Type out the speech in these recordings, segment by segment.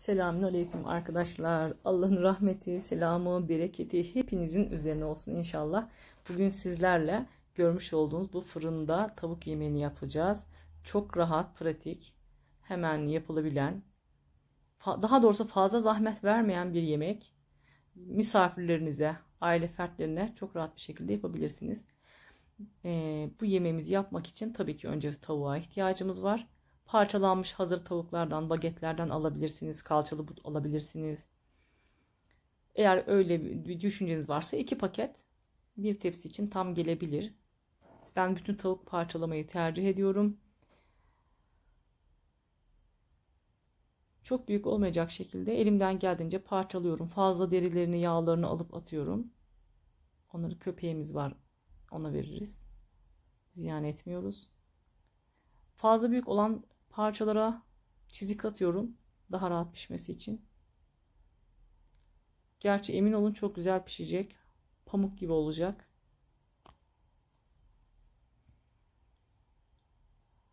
Selamünaleyküm arkadaşlar. Allah'ın rahmeti, selamı, bereketi hepinizin üzerine olsun inşallah. Bugün sizlerle görmüş olduğunuz bu fırında tavuk yemeğini yapacağız. Çok rahat, pratik, hemen yapılabilen, daha doğrusu fazla zahmet vermeyen bir yemek. Misafirlerinize, aile fertlerine çok rahat bir şekilde yapabilirsiniz. Ee, bu yemeğimizi yapmak için tabii ki önce tavuğa ihtiyacımız var Parçalanmış hazır tavuklardan, bagetlerden alabilirsiniz. Kalçalı but alabilirsiniz. Eğer öyle bir düşünceniz varsa iki paket bir tepsi için tam gelebilir. Ben bütün tavuk parçalamayı tercih ediyorum. Çok büyük olmayacak şekilde elimden geldiğince parçalıyorum. Fazla derilerini, yağlarını alıp atıyorum. Onları köpeğimiz var. Ona veririz. Ziyan etmiyoruz. Fazla büyük olan Parçalara çizik atıyorum daha rahat pişmesi için. Gerçi emin olun çok güzel pişecek. Pamuk gibi olacak.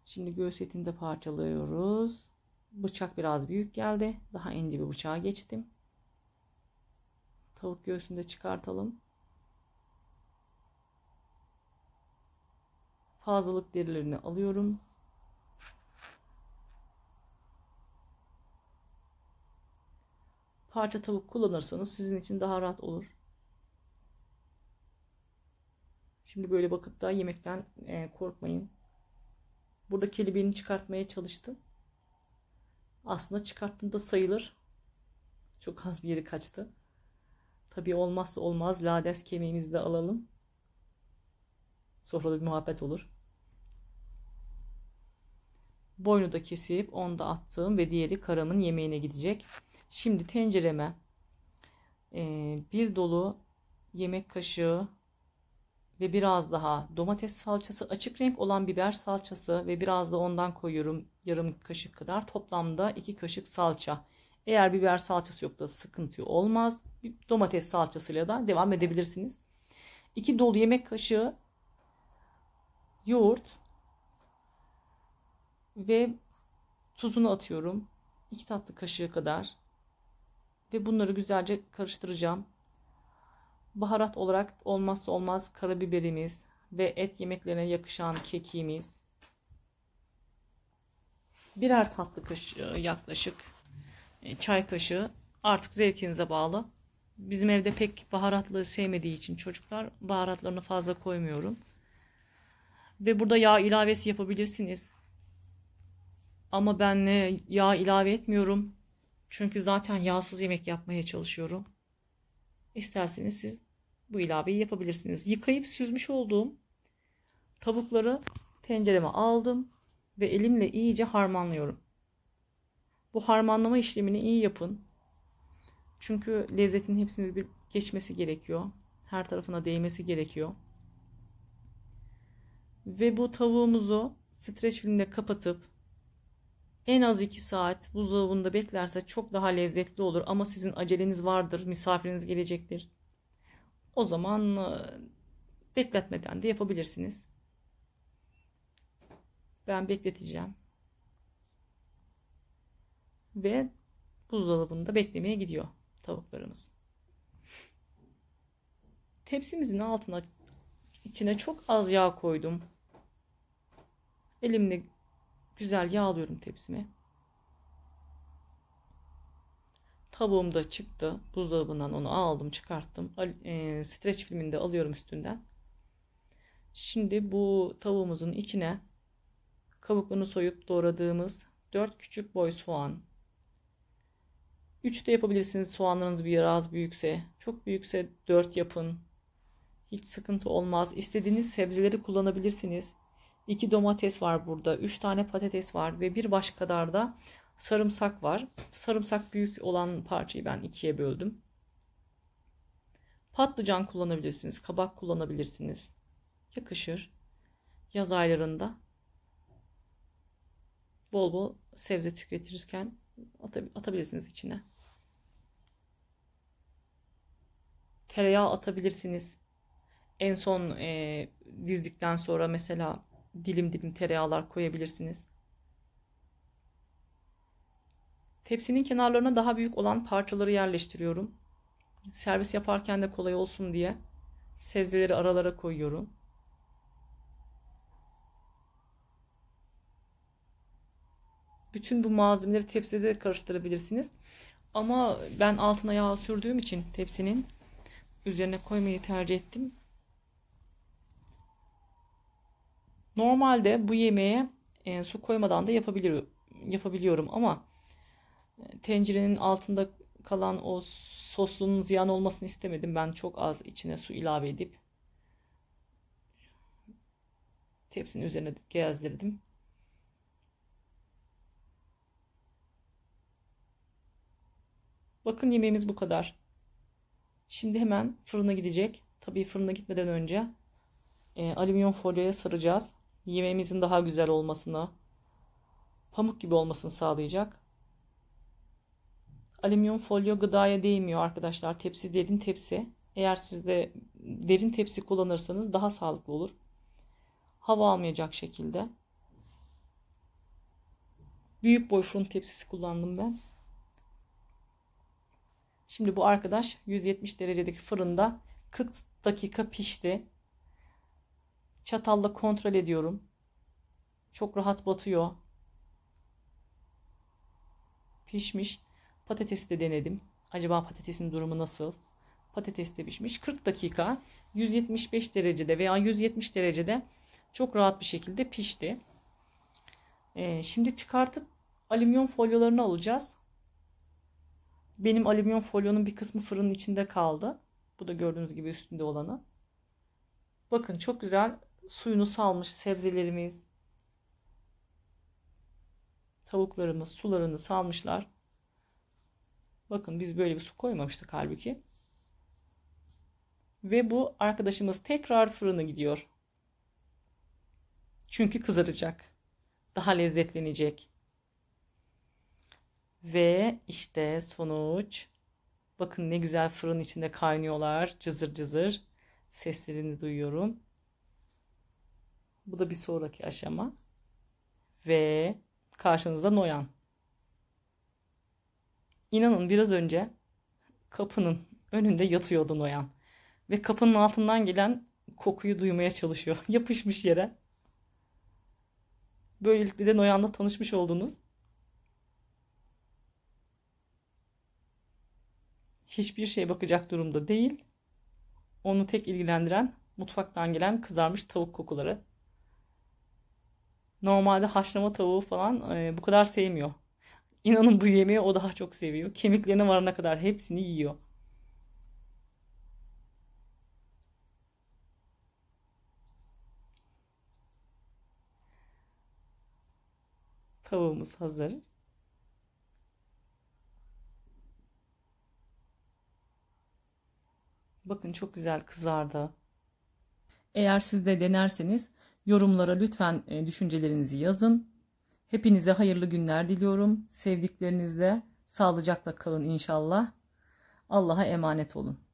Şimdi göğüs etini de parçalıyoruz. Bıçak biraz büyük geldi. Daha ince bir bıçağa geçtim. Tavuk göğsünü de çıkartalım. Fazlalık derilerini alıyorum. parça tavuk kullanırsanız sizin için daha rahat olur. Şimdi böyle bakıp da yemekten e, korkmayın. Burada kelebeğini çıkartmaya çalıştım. Aslında çıkarttım da sayılır. Çok az bir yeri kaçtı. Tabii olmazsa olmaz lades kemiğimizi de alalım. Sonra bir muhabbet olur. Boynu da kesip onu da attığım ve diğeri Karanın yemeğine gidecek. Şimdi tencereme e, bir dolu yemek kaşığı ve biraz daha domates salçası, açık renk olan biber salçası ve biraz da ondan koyuyorum yarım kaşık kadar. Toplamda 2 kaşık salça. Eğer biber salçası yok da sıkıntı olmaz. Domates salçasıyla da devam edebilirsiniz. 2 dolu yemek kaşığı yoğurt ve tuzunu atıyorum. 2 tatlı kaşığı kadar. Ve bunları güzelce karıştıracağım. Baharat olarak olmazsa olmaz karabiberimiz ve et yemeklerine yakışan kekiğimiz. Birer tatlı kaşığı yaklaşık e, çay kaşığı artık zevkinize bağlı. Bizim evde pek baharatlı sevmediği için çocuklar baharatlarını fazla koymuyorum. Ve burada yağ ilavesi yapabilirsiniz ama ben yağ ilave etmiyorum. Çünkü zaten yağsız yemek yapmaya çalışıyorum. İsterseniz siz bu ilaveyi yapabilirsiniz. Yıkayıp süzmüş olduğum tavukları tencereme aldım ve elimle iyice harmanlıyorum. Bu harmanlama işlemini iyi yapın. Çünkü lezzetin hepsini bir geçmesi gerekiyor. Her tarafına değmesi gerekiyor. Ve bu tavuğumuzu streç filmle kapatıp en az 2 saat buzdolabında beklerse çok daha lezzetli olur ama sizin aceleniz vardır, misafiriniz gelecektir. O zaman e, bekletmeden de yapabilirsiniz. Ben bekleteceğim. Ve buzdolabında beklemeye gidiyor tavuklarımız. Tepsimizin altına içine çok az yağ koydum. Elimle Güzel yağlıyorum tepsimi. Tavuğum da çıktı. Buzdolabından onu aldım çıkarttım. E, streç filminde alıyorum üstünden. Şimdi bu tavuğumuzun içine kabuklarını soyup doğradığımız 4 küçük boy soğan. 3 de yapabilirsiniz soğanlarınız biraz büyükse. Çok büyükse 4 yapın. Hiç sıkıntı olmaz. İstediğiniz sebzeleri kullanabilirsiniz. 2 domates var burada, 3 tane patates var ve bir baş kadar da sarımsak var. Sarımsak büyük olan parçayı ben ikiye böldüm. Patlıcan kullanabilirsiniz, kabak kullanabilirsiniz. Yakışır. Yaz aylarında bol bol sebze tüketirken atabilirsiniz içine. Tereyağı atabilirsiniz. En son e, dizdikten sonra mesela dilim dilim tereyağlar koyabilirsiniz. Tepsinin kenarlarına daha büyük olan parçaları yerleştiriyorum. Servis yaparken de kolay olsun diye sebzeleri aralara koyuyorum. Bütün bu malzemeleri tepside de karıştırabilirsiniz. Ama ben altına yağ sürdüğüm için tepsinin üzerine koymayı tercih ettim. Normalde bu yemeğe e, su koymadan da yapabilir, yapabiliyorum ama e, tencerenin altında kalan o sosun ziyan olmasını istemedim. Ben çok az içine su ilave edip tepsinin üzerine gezdirdim. Bakın yemeğimiz bu kadar. Şimdi hemen fırına gidecek. Tabii fırına gitmeden önce e, alüminyum folyoya saracağız yemeğimizin daha güzel olmasını, pamuk gibi olmasını sağlayacak. Alüminyum folyo gıdaya değmiyor arkadaşlar. Tepsi derin tepsi. Eğer siz de derin tepsi kullanırsanız daha sağlıklı olur. Hava almayacak şekilde. Büyük boy fırın tepsisi kullandım ben. Şimdi bu arkadaş 170 derecedeki fırında 40 dakika pişti. Çatalla kontrol ediyorum. Çok rahat batıyor. Pişmiş. Patatesi de denedim. Acaba patatesin durumu nasıl? Patates de pişmiş. 40 dakika 175 derecede veya 170 derecede çok rahat bir şekilde pişti. Ee, şimdi çıkartıp alüminyum folyolarını alacağız. Benim alüminyum folyonun bir kısmı fırının içinde kaldı. Bu da gördüğünüz gibi üstünde olanı. Bakın çok güzel suyunu salmış sebzelerimiz, tavuklarımız sularını salmışlar. Bakın biz böyle bir su koymamıştık halbuki. Ve bu arkadaşımız tekrar fırına gidiyor. Çünkü kızaracak. Daha lezzetlenecek. Ve işte sonuç. Bakın ne güzel fırın içinde kaynıyorlar. Cızır cızır. Seslerini duyuyorum. Bu da bir sonraki aşama. Ve karşınızda Noyan. İnanın biraz önce kapının önünde yatıyordu Noyan. Ve kapının altından gelen kokuyu duymaya çalışıyor. Yapışmış yere. Böylelikle de Noyan'la tanışmış oldunuz. Hiçbir şeye bakacak durumda değil. Onu tek ilgilendiren mutfaktan gelen kızarmış tavuk kokuları. Normalde haşlama tavuğu falan e, bu kadar sevmiyor. İnanın bu yemeği o daha çok seviyor. Kemiklerine varana kadar hepsini yiyor. Tavuğumuz hazır. Bakın çok güzel kızardı. Eğer siz de denerseniz Yorumlara lütfen e, düşüncelerinizi yazın. Hepinize hayırlı günler diliyorum. Sevdiklerinizle sağlıcakla kalın inşallah. Allah'a emanet olun.